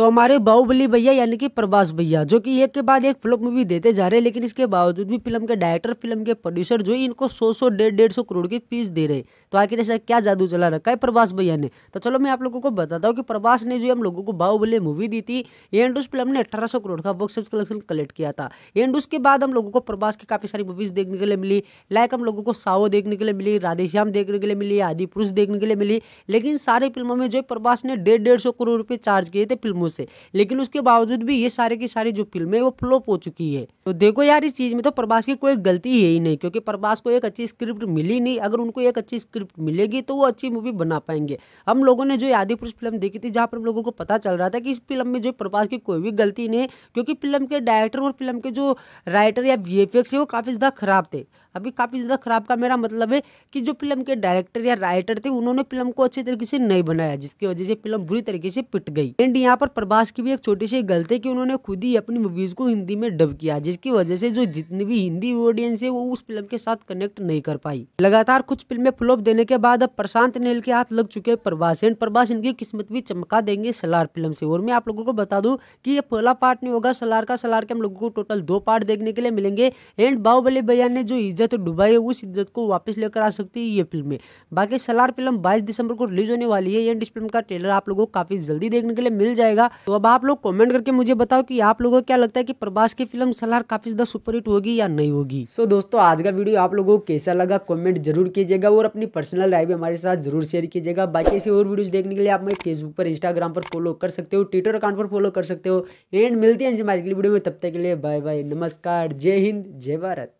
तो हमारे बाहुबली भैया यानी कि प्रभास भैया जो कि एक के बाद एक फ्लॉप मूवी देते जा रहे हैं लेकिन इसके बावजूद भी फिल्म के डायरेक्टर फिल्म के प्रोड्यूसर जो इनको सौ सौ डेढ़ डेढ़ सौ करोड़ की फीस दे रहे तो आखिर ऐसा क्या जादू चला रखा है प्रभास भैया ने तो चलो मैं आप लोगों को बताता हूँ कि प्रभास ने जो हम लोगों को बाहुबली मूवी दी थी एंड उस फिल्म ने अठारह करोड़ का बॉक्स ऑफिस कलेक्शन कलेक्ट किया था एंड उसके बाद हम लोगों को प्रभास की काफ़ी सारी मूवीज़ देखने के लिए मिली लाइक हम लोगों को साओ देखने के लिए मिली राधेश्याम देखने के लिए मिली आदि पुरुष देखने के लिए मिली लेकिन सारी फिल्मों में जो प्रभास ने डेढ़ डेढ़ सौ करोड़ रुपये चार्ज किए थे फिल्मों लोगों से लेकिन उसके बावजूद भी ये सारे की सारी जो फिल्में वो फ्लोप हो चुकी है तो देखो यार इस चीज़ में तो प्रभास की कोई गलती है ही नहीं क्योंकि प्रभास को एक अच्छी स्क्रिप्ट मिली नहीं अगर उनको एक अच्छी स्क्रिप्ट मिलेगी तो वो अच्छी मूवी बना पाएंगे हम लोगों ने जो आदि पुरुष फिल्म देखी थी जहाँ पर लोगों को पता चल रहा था कि इस फिल्म में जो प्रभास की कोई भी गलती नहीं है क्योंकि फिल्म के डायरेक्टर और फिल्म के जो राइटर या वी है वो काफ़ी ज़्यादा खराब थे अभी काफ़ी ज़्यादा ख़राब का मेरा मतलब है कि जो फिल्म के डायरेक्टर या राइटर थे उन्होंने फिल्म को अच्छे तरीके से नहीं बनाया जिसकी वजह से फिल्म बुरी तरीके से पिट गई एंड यहाँ पर प्रभास की भी एक छोटी सी गलती है कि उन्होंने खुद ही अपनी मूवीज़ को हिंदी में डब किया जिसकी वजह से जो जितनी भी हिंदी ऑडियंस है वो उस फिल्म के साथ कनेक्ट नहीं कर पाई लगातार कुछ फिल्में फ्लॉप देने के बाद अब प्रशांत नेहल के हाथ लग चुके हैं प्रभास एंड प्रभास इनकी किस्मत भी चमका देंगे सलार फिल्म से और मैं आप लोगों को बता दूँ कि ये पहला पार्ट नहीं होगा सलार का सलार के हम लोगों को टोटल दो पार्ट देखने के लिए मिलेंगे एंड बाहुबली भैया ने जो इज्जत तो डुबाई है उस इज्जत को वापस लेकर आ सकती है ये फिल्में बाकी सलार फिल्म बाईस दिसंबर को रिलीज होने वाली है एंड इस फिल्म का ट्रेलर आप लोगों को काफी जल्दी देखने के लिए मिल जाएगा तो अब आप लोग कॉमेंट करके मुझे बताओ की आप लोगों को क्या लगता है की प्रभास की फिल्म सलार काफी ज्यादा सुपरहिट होगी या नहीं होगी सो दोस्तों आज का वीडियो आप लोगों को कैसा लगा कॉमेंट जरूर कीजिएगा और अपनी पर्सनल राय भी हमारे साथ जरूर शेयर कीजिएगा बाकी ऐसी और वीडियो देखने के लिए आप मेरे फेसबुक पर इंस्टाग्राम पर फॉलो कर सकते हो ट्विटर अकाउंट पर फॉलो कर सकते हो एंड मिलती है जी हमारी वीडियो में तब तक के लिए बाय बाय नमस्कार जय हिंद जय भारत